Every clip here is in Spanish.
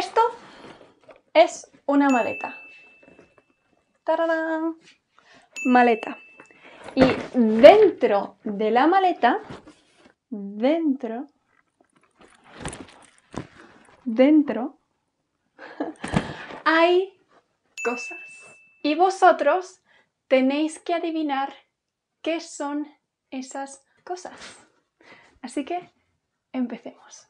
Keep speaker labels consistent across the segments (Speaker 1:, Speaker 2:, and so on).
Speaker 1: Esto es una maleta. Maleta. Y dentro de la maleta, dentro, dentro, hay cosas. Y vosotros tenéis que adivinar qué son esas cosas. Así que empecemos.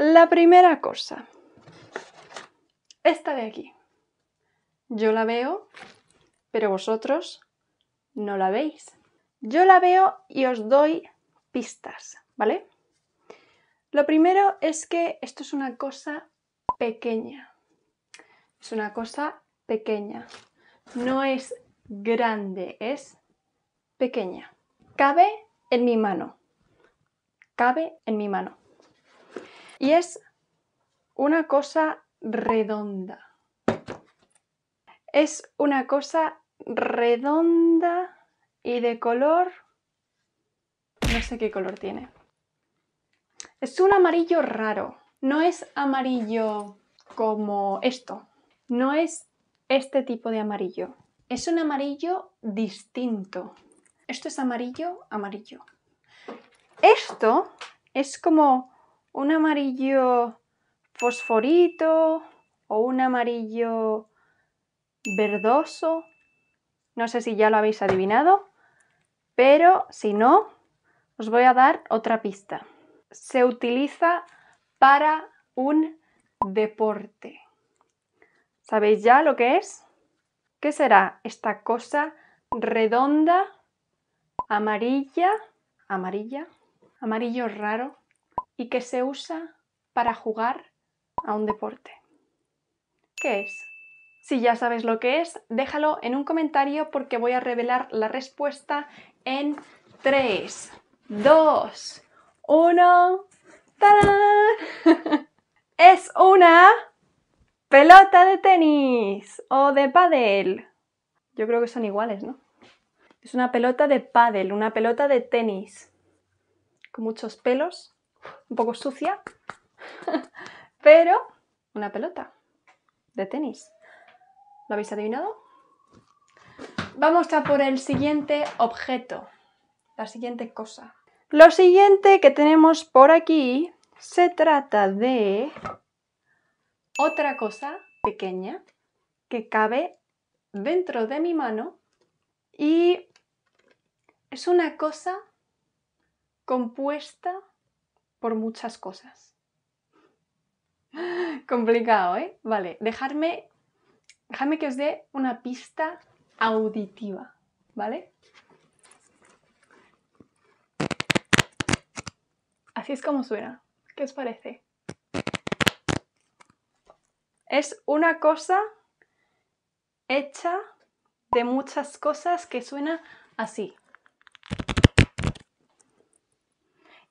Speaker 1: La primera cosa, esta de aquí. Yo la veo, pero vosotros no la veis. Yo la veo y os doy pistas, ¿vale? Lo primero es que esto es una cosa pequeña. Es una cosa pequeña. No es grande, es pequeña. Cabe en mi mano. Cabe en mi mano. Y es una cosa redonda. Es una cosa redonda y de color... No sé qué color tiene. Es un amarillo raro. No es amarillo como esto. No es este tipo de amarillo. Es un amarillo distinto. Esto es amarillo, amarillo. Esto es como un amarillo fosforito o un amarillo verdoso. No sé si ya lo habéis adivinado, pero si no, os voy a dar otra pista. Se utiliza para un deporte. ¿Sabéis ya lo que es? ¿Qué será esta cosa redonda, amarilla, amarilla, amarillo raro? y que se usa para jugar a un deporte. ¿Qué es? Si ya sabes lo que es, déjalo en un comentario porque voy a revelar la respuesta en 3, 2, 1. ¡Tarán! es una pelota de tenis o de pádel. Yo creo que son iguales, ¿no? Es una pelota de pádel, una pelota de tenis con muchos pelos un poco sucia, pero una pelota de tenis. ¿Lo habéis adivinado? Vamos a por el siguiente objeto, la siguiente cosa. Lo siguiente que tenemos por aquí se trata de otra cosa pequeña que cabe dentro de mi mano y es una cosa compuesta por muchas cosas. Complicado, ¿eh? Vale, dejadme que os dé una pista auditiva, ¿vale? Así es como suena. ¿Qué os parece? Es una cosa hecha de muchas cosas que suena así.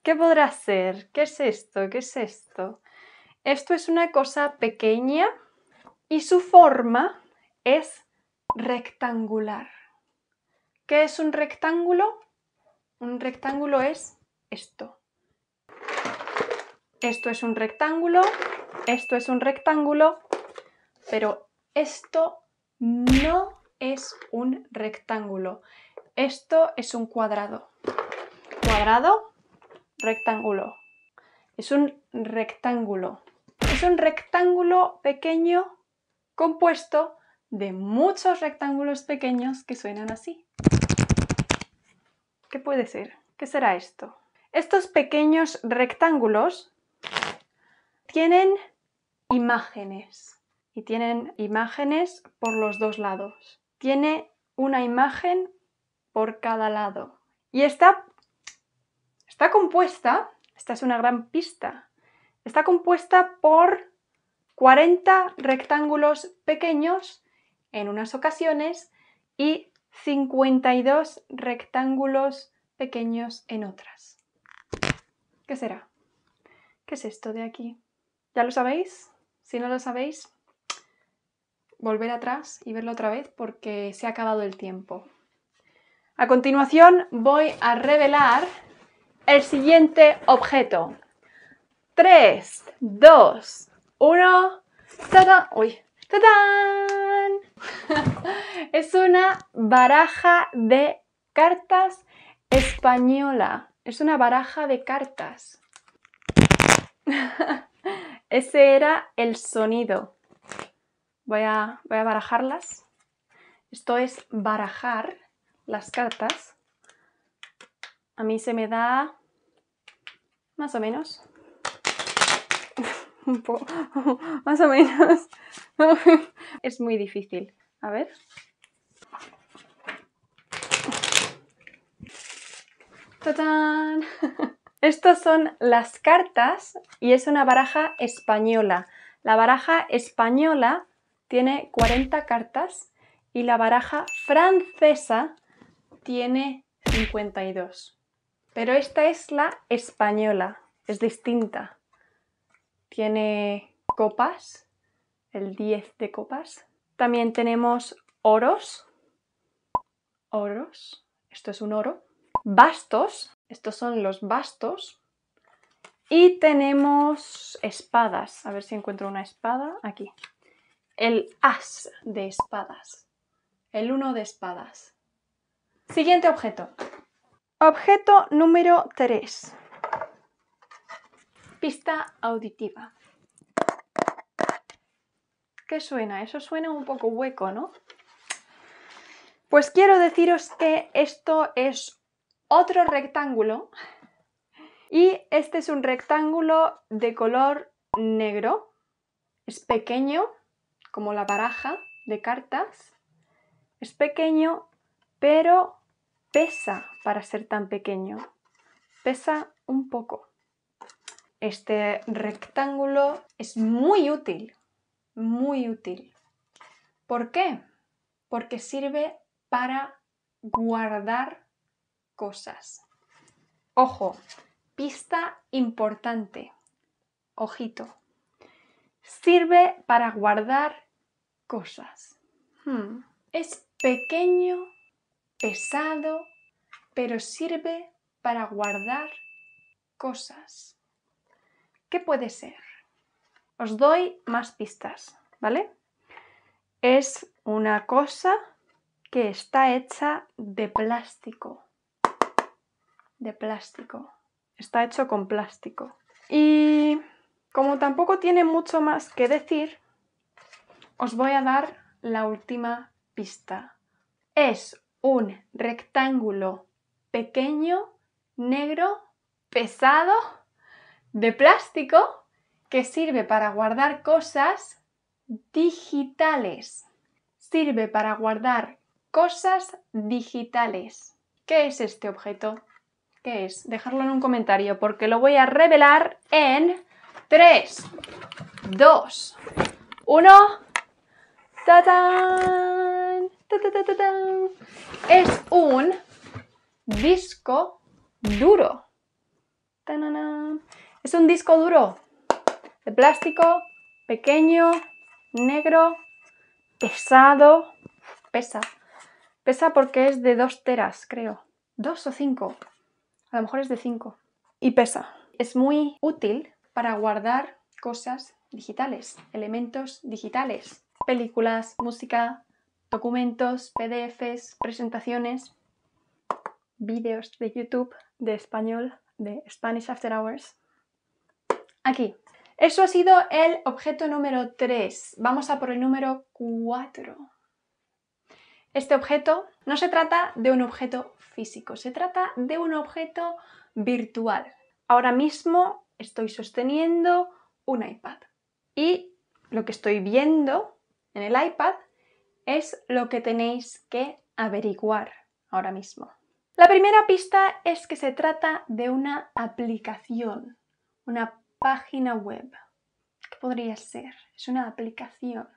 Speaker 1: ¿Qué podrá ser? ¿Qué es esto? ¿Qué es esto? Esto es una cosa pequeña y su forma es rectangular. ¿Qué es un rectángulo? Un rectángulo es esto. Esto es un rectángulo, esto es un rectángulo, pero esto no es un rectángulo. Esto es un cuadrado. Cuadrado rectángulo. Es un rectángulo. Es un rectángulo pequeño compuesto de muchos rectángulos pequeños que suenan así. ¿Qué puede ser? ¿Qué será esto? Estos pequeños rectángulos tienen imágenes y tienen imágenes por los dos lados. Tiene una imagen por cada lado y está Está compuesta, esta es una gran pista, está compuesta por 40 rectángulos pequeños en unas ocasiones y 52 rectángulos pequeños en otras. ¿Qué será? ¿Qué es esto de aquí? ¿Ya lo sabéis? Si no lo sabéis, volver atrás y verlo otra vez porque se ha acabado el tiempo. A continuación voy a revelar el siguiente objeto. 3, 2, 1. ¡Tadán! ¡Uy! es una baraja de cartas española. Es una baraja de cartas. Ese era el sonido. Voy a, voy a barajarlas. Esto es barajar las cartas. A mí se me da más o menos. Un Más o menos. es muy difícil. A ver. ¡Tatán! Estas son las cartas y es una baraja española. La baraja española tiene 40 cartas y la baraja francesa tiene 52. Pero esta es la española, es distinta. Tiene copas, el 10 de copas. También tenemos oros, oros, esto es un oro. Bastos, estos son los bastos. Y tenemos espadas, a ver si encuentro una espada aquí. El as de espadas, el uno de espadas. Siguiente objeto. Objeto número 3. Pista auditiva. ¿Qué suena? Eso suena un poco hueco, ¿no? Pues quiero deciros que esto es otro rectángulo y este es un rectángulo de color negro. Es pequeño, como la baraja de cartas. Es pequeño, pero pesa para ser tan pequeño. Pesa un poco. Este rectángulo es muy útil, muy útil. ¿Por qué? Porque sirve para guardar cosas. Ojo, pista importante. Ojito. Sirve para guardar cosas. Hmm. Es pequeño pesado, pero sirve para guardar cosas. ¿Qué puede ser? Os doy más pistas, ¿vale? Es una cosa que está hecha de plástico. De plástico. Está hecho con plástico. Y como tampoco tiene mucho más que decir, os voy a dar la última pista. Es un rectángulo pequeño, negro, pesado, de plástico, que sirve para guardar cosas digitales. Sirve para guardar cosas digitales. ¿Qué es este objeto? ¿Qué es? Dejarlo en un comentario porque lo voy a revelar en 3, 2, 1. ¡Tatán! es un disco duro. Es un disco duro de plástico, pequeño, negro, pesado. Pesa. Pesa porque es de 2 teras, creo. 2 o 5. A lo mejor es de 5. Y pesa. Es muy útil para guardar cosas digitales, elementos digitales, películas, música, documentos, PDFs, presentaciones, vídeos de YouTube, de español, de Spanish After Hours. Aquí. Eso ha sido el objeto número 3. Vamos a por el número 4. Este objeto no se trata de un objeto físico, se trata de un objeto virtual. Ahora mismo estoy sosteniendo un iPad y lo que estoy viendo en el iPad es lo que tenéis que averiguar ahora mismo. La primera pista es que se trata de una aplicación, una página web. ¿Qué podría ser? Es una aplicación,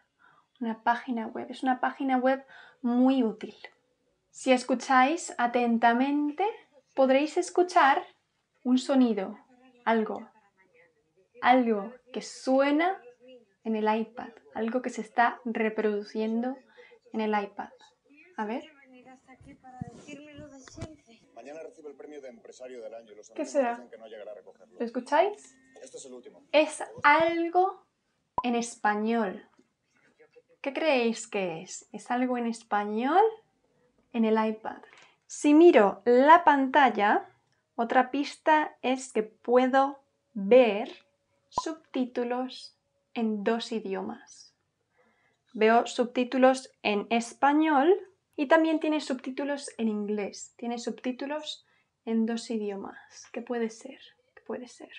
Speaker 1: una página web. Es una página web muy útil. Si escucháis atentamente, podréis escuchar un sonido, algo, algo que suena en el iPad, algo que se está reproduciendo en el iPad. A ver. ¿Qué será? ¿Lo escucháis? Este es algo en español. ¿Qué creéis que es? ¿Es algo en español? En el iPad. Si miro la pantalla, otra pista es que puedo ver subtítulos en dos idiomas. Veo subtítulos en español y también tiene subtítulos en inglés. Tiene subtítulos en dos idiomas. ¿Qué puede ser? puede ser?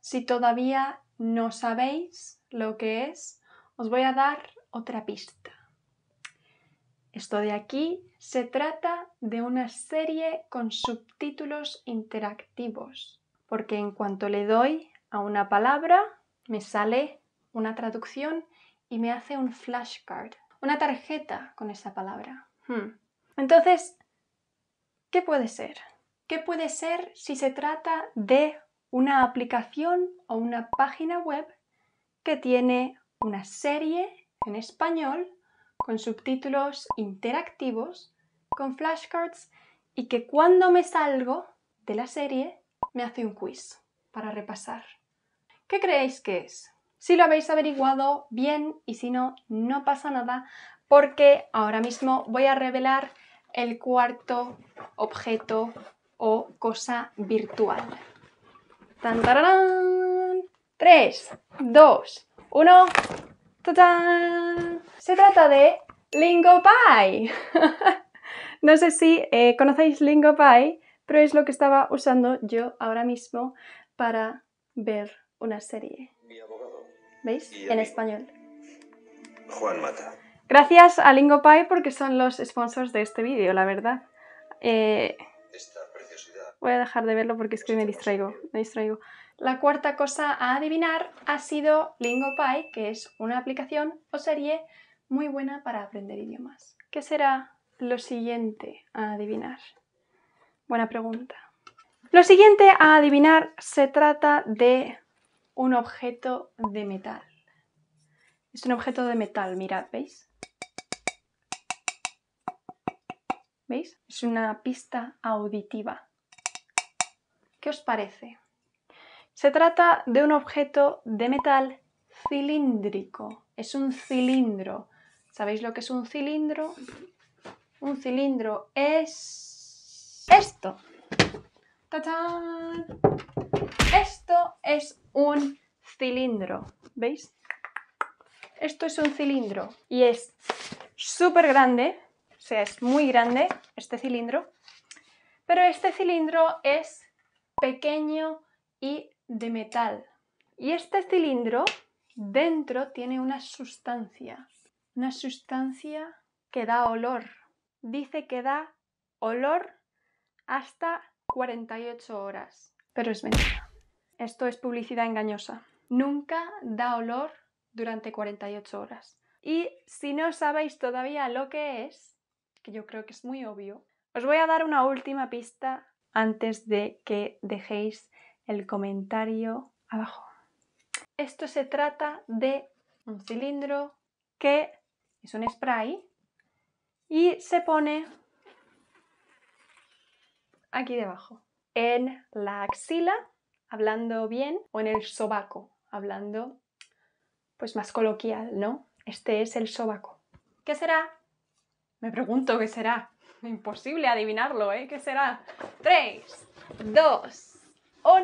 Speaker 1: Si todavía no sabéis lo que es, os voy a dar otra pista. Esto de aquí se trata de una serie con subtítulos interactivos, porque en cuanto le doy a una palabra, me sale una traducción y me hace un flashcard, una tarjeta con esa palabra. Hmm. Entonces, ¿qué puede ser? ¿Qué puede ser si se trata de una aplicación o una página web que tiene una serie en español con subtítulos interactivos, con flashcards y que cuando me salgo de la serie me hace un quiz para repasar? ¿Qué creéis que es? Si lo habéis averiguado, bien, y si no, no pasa nada, porque ahora mismo voy a revelar el cuarto objeto o cosa virtual. ¡Tantarán! 3, 2, 1. tatan! Se trata de LingoPie. no sé si eh, conocéis LingoPie, pero es lo que estaba usando yo ahora mismo para ver una serie. ¿Veis? en español. Juan Mata. Gracias a Lingopie porque son los sponsors de este vídeo, la verdad. Eh, Esta preciosidad. Voy a dejar de verlo porque es que me distraigo, me distraigo. La cuarta cosa a adivinar ha sido Lingopie, que es una aplicación o serie muy buena para aprender idiomas. ¿Qué será lo siguiente a adivinar? Buena pregunta. Lo siguiente a adivinar se trata de un objeto de metal. Es un objeto de metal, mirad, ¿veis? ¿Veis? Es una pista auditiva. ¿Qué os parece? Se trata de un objeto de metal cilíndrico. Es un cilindro. ¿Sabéis lo que es un cilindro? Un cilindro es esto. Esto es un cilindro, ¿veis? Esto es un cilindro y es súper grande, o sea, es muy grande este cilindro, pero este cilindro es pequeño y de metal. Y este cilindro dentro tiene una sustancia, una sustancia que da olor. Dice que da olor hasta 48 horas pero es mentira. Esto es publicidad engañosa. Nunca da olor durante 48 horas. Y si no sabéis todavía lo que es, que yo creo que es muy obvio, os voy a dar una última pista antes de que dejéis el comentario abajo. Esto se trata de un cilindro que es un spray y se pone aquí debajo en la axila, hablando bien, o en el sobaco, hablando pues más coloquial, ¿no? Este es el sobaco. ¿Qué será? Me pregunto qué será. Imposible adivinarlo, ¿eh? ¿Qué será? Tres, dos, 1.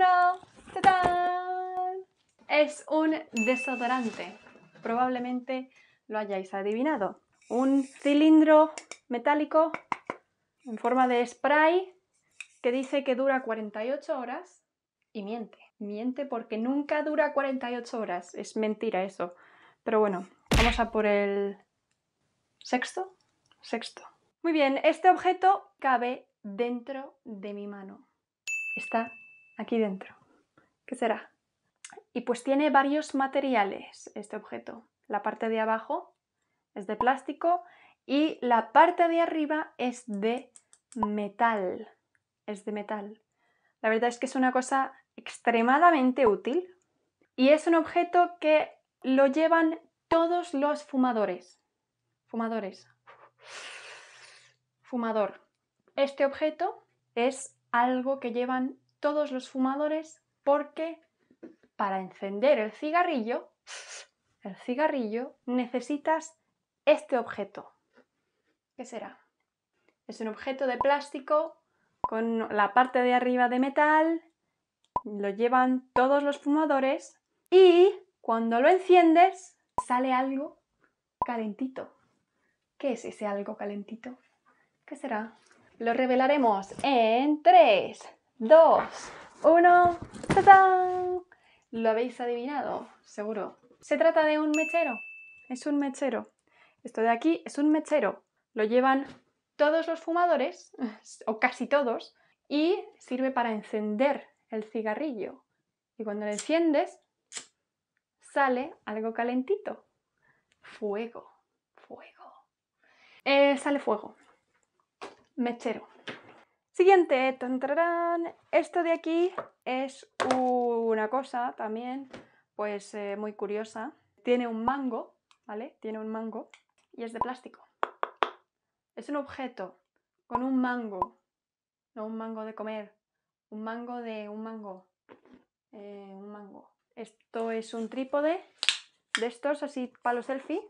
Speaker 1: Es un desodorante. Probablemente lo hayáis adivinado. Un cilindro metálico en forma de spray que dice que dura 48 horas y miente. Miente porque nunca dura 48 horas. Es mentira eso. Pero bueno, vamos a por el sexto. Sexto. Muy bien, este objeto cabe dentro de mi mano. Está aquí dentro. ¿Qué será? Y pues tiene varios materiales este objeto. La parte de abajo es de plástico y la parte de arriba es de metal es de metal. La verdad es que es una cosa extremadamente útil y es un objeto que lo llevan todos los fumadores. Fumadores. Fumador. Este objeto es algo que llevan todos los fumadores porque para encender el cigarrillo, el cigarrillo, necesitas este objeto. ¿Qué será? Es un objeto de plástico con la parte de arriba de metal, lo llevan todos los fumadores y cuando lo enciendes sale algo calentito. ¿Qué es ese algo calentito? ¿Qué será? Lo revelaremos en 3, 2, 1. ¡Tatán! Lo habéis adivinado, seguro. Se trata de un mechero. Es un mechero. Esto de aquí es un mechero. Lo llevan todos los fumadores, o casi todos, y sirve para encender el cigarrillo. Y cuando lo enciendes, sale algo calentito. Fuego, fuego. Eh, sale fuego. Mechero. Siguiente, tantarán. Esto de aquí es una cosa también, pues eh, muy curiosa. Tiene un mango, ¿vale? Tiene un mango y es de plástico. Es un objeto con un mango, no un mango de comer, un mango de un mango, eh, un mango. Esto es un trípode de estos así palo selfie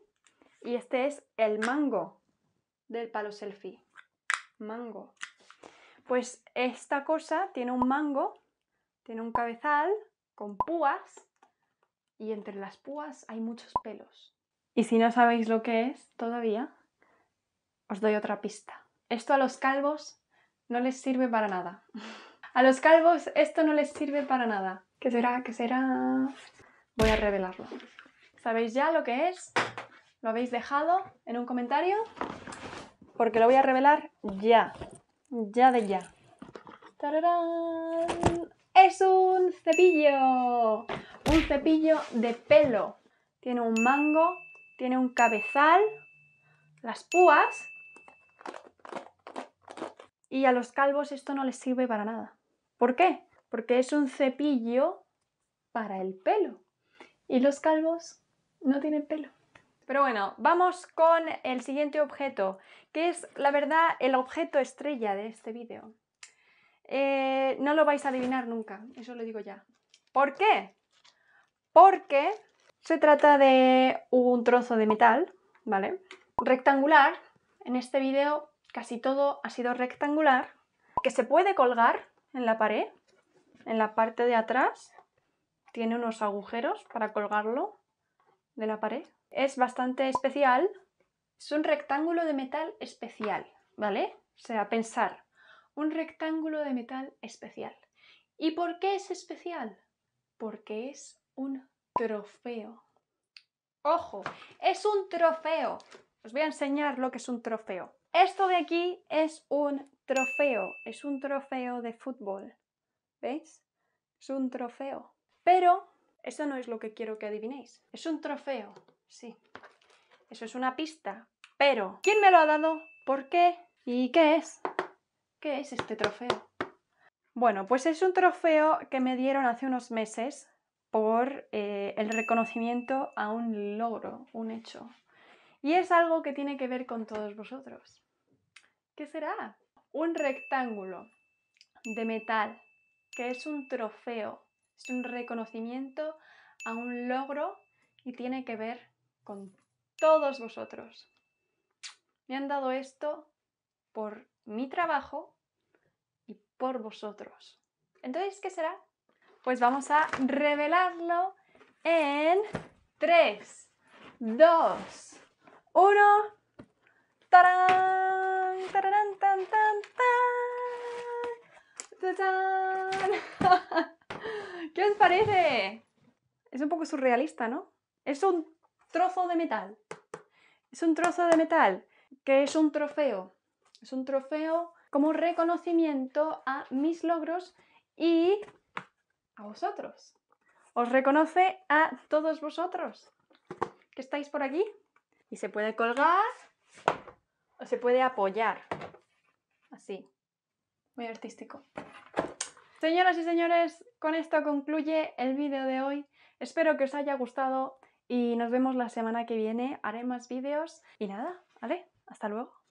Speaker 1: y este es el mango del palo selfie. Mango. Pues esta cosa tiene un mango, tiene un cabezal con púas y entre las púas hay muchos pelos. Y si no sabéis lo que es todavía, os doy otra pista. Esto a los calvos no les sirve para nada. A los calvos esto no les sirve para nada. ¿Qué será? ¿Qué será? Voy a revelarlo. ¿Sabéis ya lo que es? ¿Lo habéis dejado en un comentario? Porque lo voy a revelar ya. Ya de ya. ¡Es un cepillo! Un cepillo de pelo. Tiene un mango, tiene un cabezal, las púas y a los calvos esto no les sirve para nada. ¿Por qué? Porque es un cepillo para el pelo. Y los calvos no tienen pelo. Pero bueno, vamos con el siguiente objeto, que es la verdad el objeto estrella de este vídeo. Eh, no lo vais a adivinar nunca, eso lo digo ya. ¿Por qué? Porque se trata de un trozo de metal, ¿vale? Rectangular. En este vídeo casi todo ha sido rectangular, que se puede colgar en la pared, en la parte de atrás. Tiene unos agujeros para colgarlo de la pared. Es bastante especial. Es un rectángulo de metal especial, ¿vale? O sea, pensar, un rectángulo de metal especial. ¿Y por qué es especial? Porque es un trofeo. ¡Ojo! ¡Es un trofeo! Os voy a enseñar lo que es un trofeo. Esto de aquí es un trofeo, es un trofeo de fútbol. ¿Veis? Es un trofeo. Pero eso no es lo que quiero que adivinéis. Es un trofeo, sí. Eso es una pista. Pero, ¿quién me lo ha dado? ¿Por qué? ¿Y qué es? ¿Qué es este trofeo? Bueno, pues es un trofeo que me dieron hace unos meses por eh, el reconocimiento a un logro, un hecho. Y es algo que tiene que ver con todos vosotros. ¿Qué será? Un rectángulo de metal, que es un trofeo, es un reconocimiento a un logro y tiene que ver con todos vosotros. Me han dado esto por mi trabajo y por vosotros. Entonces, ¿qué será? Pues vamos a revelarlo en 3, 2, 1. ¡Tarán! tan, tan, ¿Qué os parece? Es un poco surrealista, ¿no? Es un trozo de metal. Es un trozo de metal que es un trofeo. Es un trofeo como reconocimiento a mis logros y a vosotros. Os reconoce a todos vosotros que estáis por aquí. Y se puede colgar se puede apoyar. Así. Muy artístico. Señoras y señores, con esto concluye el vídeo de hoy. Espero que os haya gustado y nos vemos la semana que viene. Haré más vídeos y nada, ¿vale? Hasta luego.